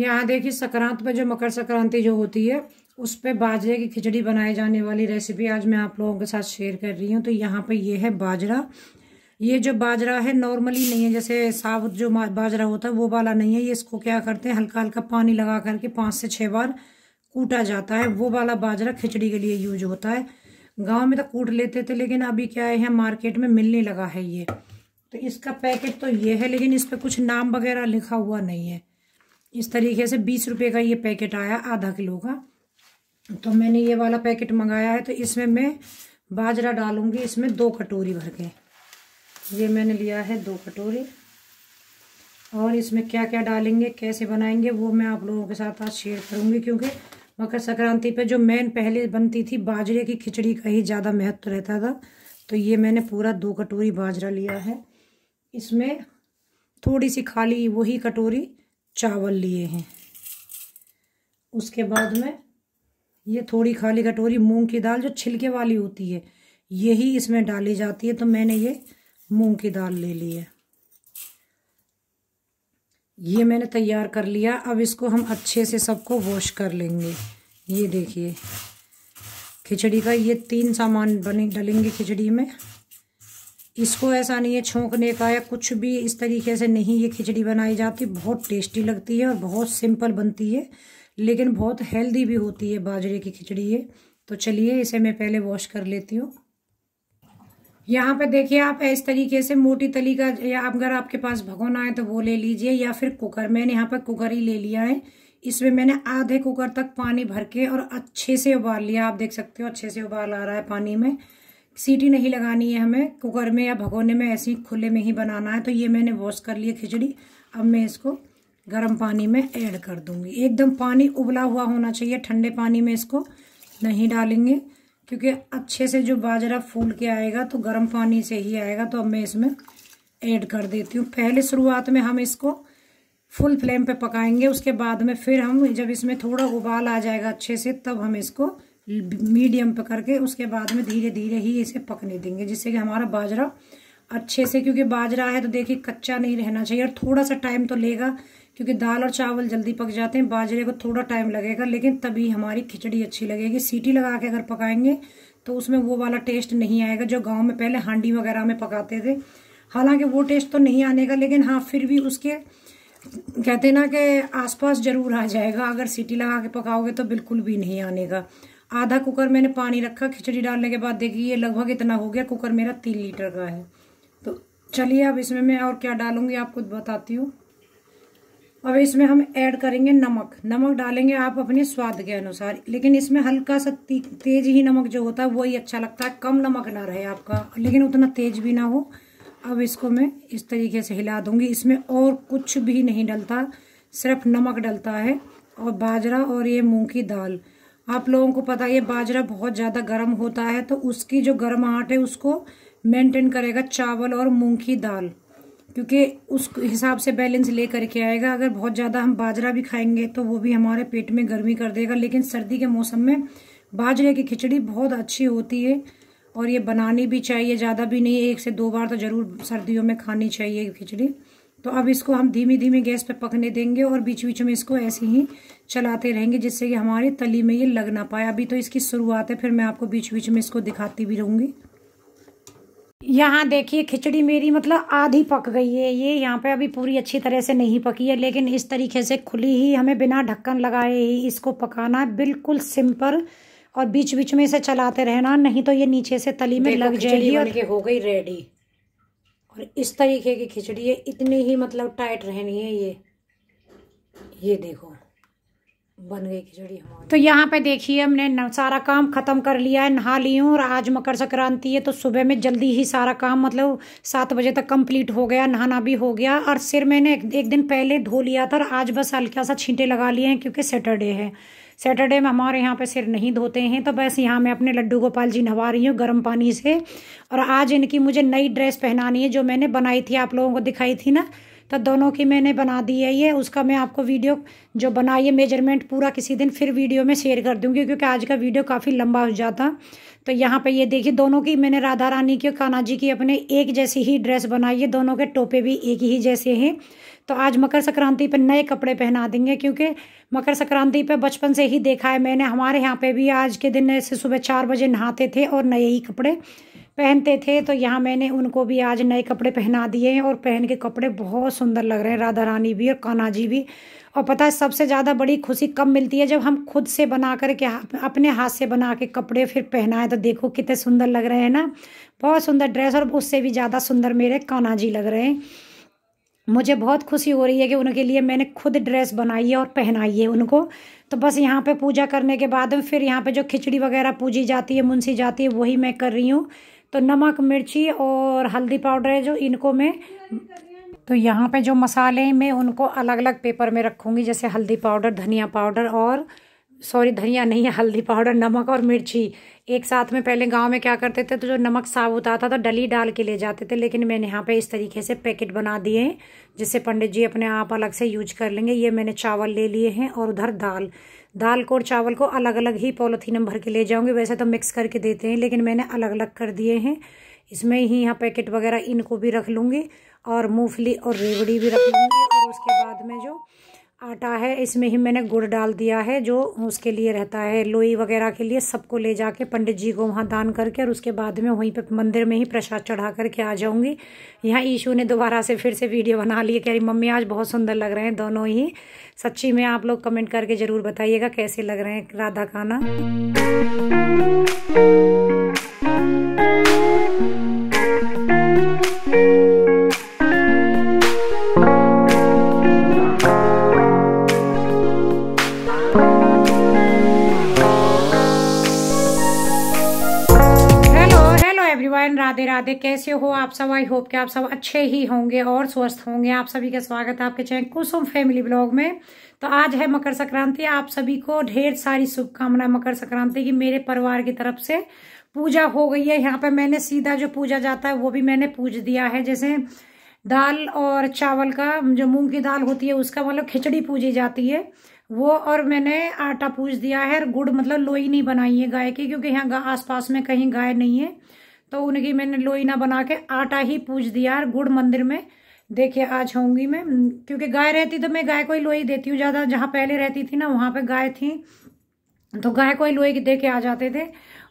यहाँ देखिए संक्रांत में जो मकर संक्रांति जो होती है उस पर बाजरे की खिचड़ी बनाए जाने वाली रेसिपी आज मैं आप लोगों के साथ शेयर कर रही हूँ तो यहाँ पर ये है बाजरा ये जो बाजरा है नॉर्मली नहीं है जैसे साबुत जो बाजरा होता है वो वाला नहीं है ये इसको क्या करते हैं हल्का हल्का पानी लगा करके पाँच से छः बार कूटा जाता है वो वाला बाजरा खिचड़ी के लिए यूज होता है गांव में तो कूट लेते थे लेकिन अभी क्या है मार्केट में मिलने लगा है ये तो इसका पैकेट तो ये है लेकिन इस पर कुछ नाम वगैरह लिखा हुआ नहीं है इस तरीके से बीस रुपये का ये पैकेट आया आधा किलो का तो मैंने ये वाला पैकेट मंगाया है तो इसमें मैं बाजरा डालूंगी इसमें दो कटोरी भर के ये मैंने लिया है दो कटोरी और इसमें क्या क्या डालेंगे कैसे बनाएंगे वो मैं आप लोगों के साथ आज शेयर करूँगी क्योंकि मकर संक्रांति पे जो मेन पहले बनती थी बाजरे की खिचड़ी का ही ज़्यादा महत्व रहता था तो ये मैंने पूरा दो कटोरी बाजरा लिया है इसमें थोड़ी सी खाली वही कटोरी चावल लिए हैं उसके बाद में ये थोड़ी खाली कटोरी मूंग की दाल जो छिलके वाली होती है यही इसमें डाली जाती है तो मैंने ये मूंग की दाल ले ली है ये मैंने तैयार कर लिया अब इसको हम अच्छे से सबको वॉश कर लेंगे ये देखिए खिचड़ी का ये तीन सामान बने डलेंगे खिचड़ी में इसको ऐसा नहीं है छोंकने का या कुछ भी इस तरीके से नहीं ये खिचड़ी बनाई जाती बहुत टेस्टी लगती है और बहुत सिंपल बनती है लेकिन बहुत हेल्दी भी होती है बाजरे की खिचड़ी ये तो चलिए इसे मैं पहले वॉश कर लेती हूँ यहाँ पे देखिए आप इस तरीके से मोटी तली का या अगर आपके पास भगोना है तो वो ले लीजिए या फिर कुकर मैंने यहाँ पर कुकर ही ले लिया है इसमें मैंने आधे कुकर तक पानी भर के और अच्छे से उबाल लिया आप देख सकते हो अच्छे से उबाल आ रहा है पानी में सीटी नहीं लगानी है हमें कुकर में या भगोने में ऐसे ही खुले में ही बनाना है तो ये मैंने वॉश कर लिया खिचड़ी अब मैं इसको गर्म पानी में ऐड कर दूंगी एकदम पानी उबला हुआ होना चाहिए ठंडे पानी में इसको नहीं डालेंगे क्योंकि अच्छे से जो बाजरा फूल के आएगा तो गर्म पानी से ही आएगा तो अब मैं इसमें ऐड कर देती हूँ पहले शुरुआत में हम इसको फुल फ्लेम पे पकाएंगे उसके बाद में फिर हम जब इसमें थोड़ा उबाल आ जाएगा अच्छे से तब हम इसको मीडियम पर करके उसके बाद में धीरे धीरे ही इसे पकने देंगे जिससे कि हमारा बाजरा अच्छे से क्योंकि बाजरा है तो देखिए कच्चा नहीं रहना चाहिए और थोड़ा सा टाइम तो लेगा क्योंकि दाल और चावल जल्दी पक जाते हैं बाजरे को थोड़ा टाइम लगेगा लेकिन तभी हमारी खिचड़ी अच्छी लगेगी सीटी लगा के अगर पकाएंगे तो उसमें वो वाला टेस्ट नहीं आएगा जो गाँव में पहले हांडी वगैरह में पकाते थे हालांकि वो टेस्ट तो नहीं आने का लेकिन हाँ फिर भी उसके कहते ना कि आसपास जरूर आ जाएगा अगर सीटी लगा के पकाओगे तो बिल्कुल भी नहीं आने का आधा कुकर मैंने पानी रखा खिचड़ी डालने के बाद देखिए ये लगभग इतना हो गया कुकर मेरा तीन लीटर का है तो चलिए अब इसमें मैं और क्या डालूंगी आपको बताती हूँ अब इसमें हम ऐड करेंगे नमक नमक डालेंगे आप अपने स्वाद के अनुसार लेकिन इसमें हल्का सा तेज ही नमक जो होता है वही अच्छा लगता है कम नमक ना रहे आपका लेकिन उतना तेज भी ना हो अब इसको मैं इस तरीके से हिला दूंगी इसमें और कुछ भी नहीं डलता सिर्फ नमक डलता है और बाजरा और ये मूंग की दाल आप लोगों को पता है बाजरा बहुत ज़्यादा गर्म होता है तो उसकी जो गर्म आहट है उसको मेंटेन करेगा चावल और मूँग की दाल क्योंकि उस हिसाब से बैलेंस ले करके आएगा अगर बहुत ज़्यादा हम बाजरा भी खाएंगे तो वो भी हमारे पेट में गर्मी कर देगा लेकिन सर्दी के मौसम में बाजरे की खिचड़ी बहुत अच्छी होती है और ये बनानी भी चाहिए ज़्यादा भी नहीं एक से दो बार तो ज़रूर सर्दियों में खानी चाहिए खिचड़ी तो अब इसको हम धीमी धीमी गैस पे पकने देंगे और बीच बीच में इसको ऐसे ही चलाते रहेंगे जिससे कि हमारी तली में ये लग ना पाए अभी तो इसकी शुरुआत है फिर मैं आपको बीच बीच में इसको दिखाती भी रहूँगी यहाँ देखिए खिचड़ी मेरी मतलब आधी पक गई है ये यहाँ पे अभी पूरी अच्छी तरह से नहीं पकी है लेकिन इस तरीके से खुली ही हमें बिना ढक्कन लगाए ही इसको पकाना है बिल्कुल सिंपल और बीच बीच में इसे चलाते रहना नहीं तो ये नीचे से तली में लग जाएगी और हो गई रेडी और इस तरीके की खिचड़ी है इतनी ही मतलब टाइट रहनी है ये ये देखो बन गई खिचड़ी हमारी तो यहाँ पे देखिए हमने सारा काम ख़त्म कर लिया है नहा ली हूँ और आज मकर संक्रांति है तो सुबह में जल्दी ही सारा काम मतलब सात बजे तक कंप्लीट हो गया नहाना भी हो गया और सिर मैंने एक, एक दिन पहले धो लिया था और आज बस हल्का सा छींटे लगा लिए हैं क्योंकि सैटरडे है सैटरडे में हमारे यहाँ पे सिर नहीं धोते हैं तो बस यहाँ मैं अपने लड्डू गोपाल जी नहा रही हूँ गर्म पानी से और आज इनकी मुझे नई ड्रेस पहनानी है जो मैंने बनाई थी आप लोगों को दिखाई थी ना तो दोनों की मैंने बना दी है ये उसका मैं आपको वीडियो जो बनाई है मेजरमेंट पूरा किसी दिन फिर वीडियो में शेयर कर दूँगी क्योंकि आज का वीडियो काफ़ी लंबा हो जाता तो यहाँ पे ये देखिए दोनों की मैंने राधा रानी की और कान्हा जी की अपने एक जैसी ही ड्रेस बनाई है दोनों के टोपे भी एक ही जैसे हैं तो आज मकर संक्रांति पर नए कपड़े पहना देंगे क्योंकि मकर संक्रांति पर बचपन से ही देखा है मैंने हमारे यहाँ पे भी आज के दिन ऐसे सुबह चार बजे नहाते थे और नए ही कपड़े पहनते थे तो यहाँ मैंने उनको भी आज नए कपड़े पहना दिए हैं और पहन के कपड़े बहुत सुंदर लग रहे हैं राधा रानी भी और कान्हा जी भी और पता है सबसे ज़्यादा बड़ी खुशी कब मिलती है जब हम खुद से बना कर के अपने हाथ से बना के कपड़े फिर पहनाए तो देखो कितने सुंदर लग रहे हैं ना बहुत सुंदर ड्रेस और उससे भी ज़्यादा सुंदर मेरे कान्हा जी लग रहे हैं मुझे बहुत खुशी हो रही है कि उनके लिए मैंने खुद ड्रेस बनाई है और पहनाई है उनको तो बस यहाँ पे पूजा करने के बाद फिर यहाँ पे जो खिचड़ी वगैरह पूजी जाती है मुंसी जाती है वही मैं कर रही हूँ तो नमक मिर्ची और हल्दी पाउडर है जो इनको मैं तो यहाँ पे जो मसाले हैं मैं उनको अलग अलग पेपर में रखूँगी जैसे हल्दी पाउडर धनिया पाउडर और सॉरी धनिया नहीं है हल्दी पाउडर नमक और मिर्ची एक साथ में पहले गांव में क्या करते थे तो जो नमक साबुत आता था तो डली डाल के ले जाते थे लेकिन मैंने यहाँ पे इस तरीके से पैकेट बना दिए हैं जिससे पंडित जी अपने आप अलग से यूज कर लेंगे ये मैंने चावल ले लिए हैं और उधर दाल दाल को और चावल को अलग अलग ही पॉलीथीन भर के ले जाऊँगी वैसे तो मिक्स करके देते हैं लेकिन मैंने अलग अलग कर दिए हैं इसमें ही यहाँ पैकेट वगैरह इनको भी रख लूँगी और मूँगफली और रेवड़ी भी रख लूँगी और उसके बाद में जो आटा है इसमें ही मैंने गुड़ डाल दिया है जो उसके लिए रहता है लोई वगैरह के लिए सबको ले जाके पंडित जी को वहाँ दान करके और उसके बाद में वहीं पे मंदिर में ही प्रसाद चढ़ा करके आ जाऊँगी यहाँ ईशु ने दोबारा से फिर से वीडियो बना लिए कह रही मम्मी आज बहुत सुंदर लग रहे हैं दोनों ही सच्ची में आप लोग कमेंट करके ज़रूर बताइएगा कैसे लग रहे हैं राधा खाना राधे कैसे हो आप सब आई होप कि आप सब अच्छे ही होंगे और स्वस्थ होंगे आप सभी का स्वागत है आपके चैनल कुसुम फैमिली ब्लॉग में तो आज है मकर संक्रांति आप सभी को ढेर सारी शुभकामनाएं मकर संक्रांति की मेरे परिवार की तरफ से पूजा हो गई है यहाँ पे मैंने सीधा जो पूजा जाता है वो भी मैंने पूज दिया है जैसे दाल और चावल का जो मूंग की दाल होती है उसका मतलब खिचड़ी पूजी जाती है वो और मैंने आटा पूज दिया है और गुड़ मतलब लोई नहीं बनाई है गाय की क्योंकि यहाँ आसपास में कहीं गाय नहीं है तो उनकी मैंने लोइना ना बना के आटा ही पूज दिया और गुड़ मंदिर में देखिए आज होंगी मैं क्योंकि गाय रहती तो मैं गाय को ही लोई देती हूँ ज़्यादा जहाँ पहले रहती थी ना वहाँ पे गाय थी तो गाय को ही लोई दे के आ जाते थे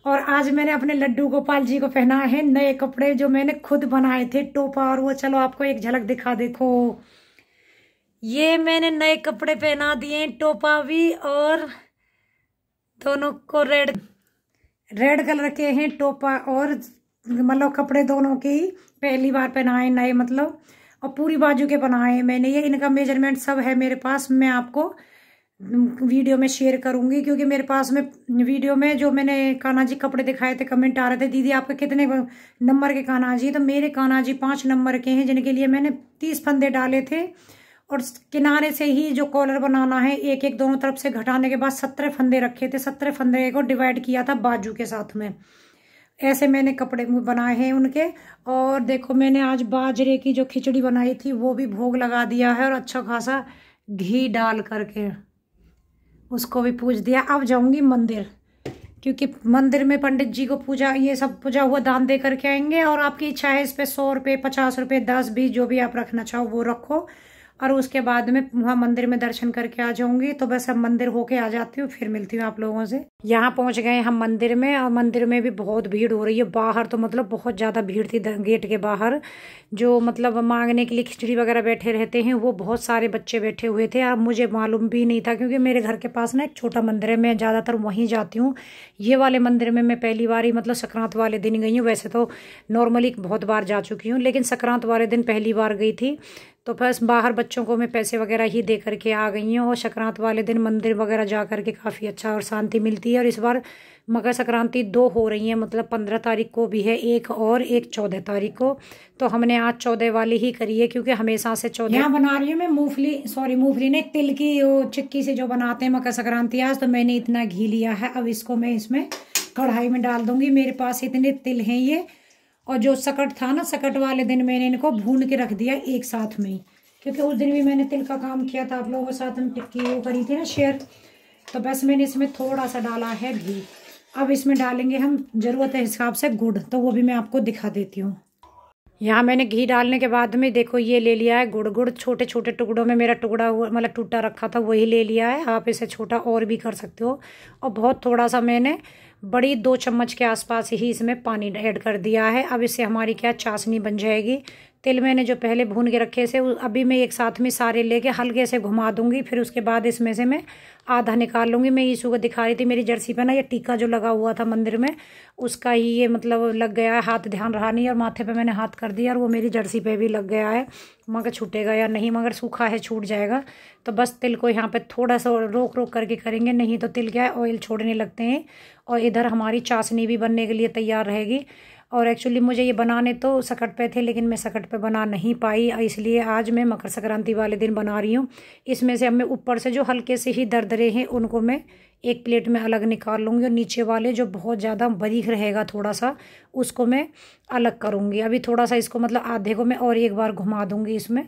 और आज मैंने अपने लड्डू गोपाल जी को पहना है नए कपड़े जो मैंने खुद बनाए थे टोपा और वो चलो आपको एक झलक दिखा देखो ये मैंने नए कपड़े पहना दिए टोपा भी और दोनों को रेड रेड कलर के हैं टोपा और मतलब कपड़े दोनों के ही पहली बार पहनाए नए मतलब और पूरी बाजू के बनाए मैंने ये इनका मेजरमेंट सब है मेरे पास मैं आपको वीडियो में शेयर करूंगी क्योंकि मेरे पास में वीडियो में जो मैंने काना जी कपड़े दिखाए थे कमेंट आ रहे थे दीदी आपके कितने नंबर के काना जी तो मेरे काना जी पाँच नंबर के हैं जिनके लिए मैंने तीस फंदे डाले थे और किनारे से ही जो कॉलर बनाना है एक एक दोनों तरफ से घटाने के बाद सत्रह फंदे रखे थे सत्रह फंदे को डिवाइड किया था बाजू के साथ में ऐसे मैंने कपड़े बनाए हैं उनके और देखो मैंने आज बाजरे की जो खिचड़ी बनाई थी वो भी भोग लगा दिया है और अच्छा खासा घी डाल करके उसको भी पूज दिया अब जाऊंगी मंदिर क्योंकि मंदिर में पंडित जी को पूजा ये सब पूजा हुआ दान दे करके आएंगे और आपकी इच्छा है इस पर सौ रुपये पचास रुपये दस बीस जो भी आप रखना चाहो वो रखो और उसके बाद में वहाँ मंदिर में दर्शन करके आ जाऊंगी तो बस अब मंदिर होके आ जाती हूँ फिर मिलती हूँ आप लोगों से यहाँ पहुँच गए हम मंदिर में और मंदिर में भी बहुत भीड़ हो रही है बाहर तो मतलब बहुत ज़्यादा भीड़ थी गेट के बाहर जो मतलब मांगने के लिए खिचड़ी वगैरह बैठे रहते हैं वो बहुत सारे बच्चे बैठे हुए थे और मुझे मालूम भी नहीं था क्योंकि मेरे घर के पास ना एक छोटा मंदिर है मैं ज़्यादातर वहीं जाती हूँ ये वाले मंदिर में मैं पहली बार ही मतलब संक्रांत वाले दिन गई हूँ वैसे तो नॉर्मली बहुत बार जा चुकी हूँ लेकिन संक्रांत वाले दिन पहली बार गई थी तो बस बाहर बच्चों को मैं पैसे वगैरह ही दे करके आ गई हूँ और संक्रांत वाले दिन मंदिर वगैरह जा कर के काफ़ी अच्छा और शांति मिलती है और इस बार मकर संक्रांति दो हो रही है मतलब पंद्रह तारीख को भी है एक और एक चौदह तारीख को तो हमने आज चौदह वाली ही करी है क्योंकि हमेशा से चौदह यहाँ बना रही हूँ मैं मूंगफली सॉरी मूंगफली ने तिल की वो चिक्की से जो बनाते हैं मकर संक्रांति आज तो मैंने इतना घी लिया है अब इसको मैं इसमें कढ़ाई में डाल दूंगी मेरे पास इतने तिल हैं ये और जो सकट था ना सकट वाले दिन मैंने इनको भून के रख दिया एक साथ में ही क्योंकि उस दिन भी मैंने तिल का काम किया था आप लोगों के साथ हम टिक्की वो करी थी ना शेयर तो बस मैंने इसमें थोड़ा सा डाला है घी अब इसमें डालेंगे हम ज़रूरत है हिसाब से गुड़ तो वो भी मैं आपको दिखा देती हूँ यहाँ मैंने घी डालने के बाद में देखो ये ले लिया है गुड़ गुड़ छोटे छोटे टुकड़ों में मेरा टुकड़ा हुआ मतलब टूटा रखा था वही ले लिया है आप इसे छोटा और भी कर सकते हो और बहुत थोड़ा सा मैंने बड़ी दो चम्मच के आसपास ही इसमें पानी ऐड कर दिया है अब इससे हमारी क्या चाशनी बन जाएगी तिल मैंने जो पहले भून के रखे थे अभी मैं एक साथ में सारे लेके हल्के से घुमा दूंगी फिर उसके बाद इसमें से मैं आधा निकाल लूँगी मैं यीशु को दिखा रही थी मेरी जर्सी पे ना ये टीका जो लगा हुआ था मंदिर में उसका ही ये मतलब लग गया है हाथ ध्यान रहा नहीं और माथे पे मैंने हाथ कर दिया और वो मेरी जर्सी पे भी लग गया है मगर छूटेगा या नहीं मगर सूखा है छूट जाएगा तो बस तिल को यहाँ पे थोड़ा सा रोक रोक करके करेंगे नहीं तो तिल क्या है ऑयल छोड़ने लगते हैं और इधर हमारी चाशनी भी बनने के लिए तैयार रहेगी और एक्चुअली मुझे ये बनाने तो सकट पे थे लेकिन मैं सकट पे बना नहीं पाई इसलिए आज मैं मकर संक्रांति वाले दिन बना रही हूँ इसमें से अब मैं ऊपर से जो हल्के से ही दरदरे हैं उनको मैं एक प्लेट में अलग निकाल लूँगी और नीचे वाले जो बहुत ज़्यादा बरीक रहेगा थोड़ा सा उसको मैं अलग करूँगी अभी थोड़ा सा इसको मतलब आधे को मैं और एक बार घुमा दूँगी इसमें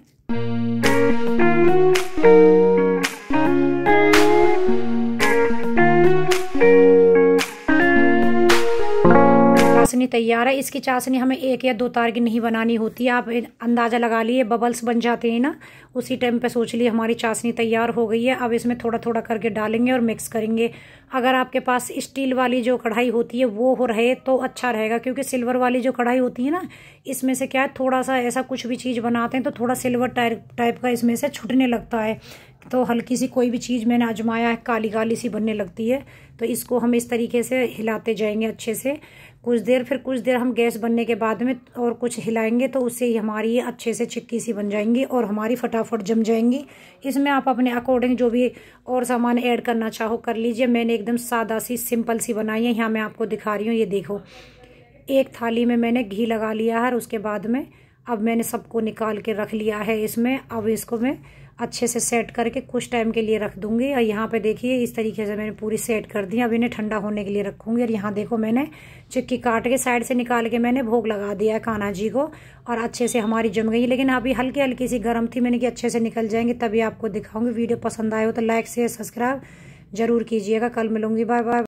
चाशनी तैयार है इसकी चाशनी हमें एक या दो तार की नहीं बनानी होती आप अंदाज़ा लगा लिए बबल्स बन जाते हैं ना उसी टाइम पे सोच लिए हमारी चाशनी तैयार हो गई है अब इसमें थोड़ा थोड़ा करके डालेंगे और मिक्स करेंगे अगर आपके पास स्टील वाली जो कढ़ाई होती है वो हो रहे तो अच्छा रहेगा क्योंकि सिल्वर वाली जो कढ़ाई होती है ना इसमें से क्या है थोड़ा सा ऐसा कुछ भी चीज़ बनाते हैं तो थोड़ा सिल्वर टाइप टाइप का इसमें से छुटने लगता है तो हल्की सी कोई भी चीज़ मैंने आजमाया है काली काली सी बनने लगती है तो इसको हम इस तरीके से हिलाते जाएंगे अच्छे से कुछ देर फिर कुछ देर हम गैस बनने के बाद में और कुछ हिलाएंगे तो उससे ही हमारी अच्छे से चिक्की सी बन जाएंगी और हमारी फटाफट जम जाएंगी इसमें आप अपने अकॉर्डिंग जो भी और सामान ऐड करना चाहो कर लीजिए मैंने एकदम सादा सी सिंपल सी बनाई है यहाँ मैं आपको दिखा रही हूँ ये देखो एक थाली में मैंने घी लगा लिया है और उसके बाद में अब मैंने सबको निकाल के रख लिया है इसमें अब इसको मैं अच्छे से सेट करके कुछ टाइम के लिए रख दूंगी और यहाँ पे देखिए इस तरीके से मैंने पूरी सेट कर दी अब इन्हें ठंडा होने के लिए रखूंगी और यहाँ देखो मैंने चिक्की काट के साइड से निकाल के मैंने भोग लगा दिया है कान्हा जी को और अच्छे से हमारी जम गई लेकिन अभी हल्की हल्की सी गर्म थी मैंने कि अच्छे से निकल जाएंगे तभी आपको दिखाऊंगी वीडियो पसंद आए हो तो लाइक शेयर सब्सक्राइब जरूर कीजिएगा कल मिलूंगी बाय बाय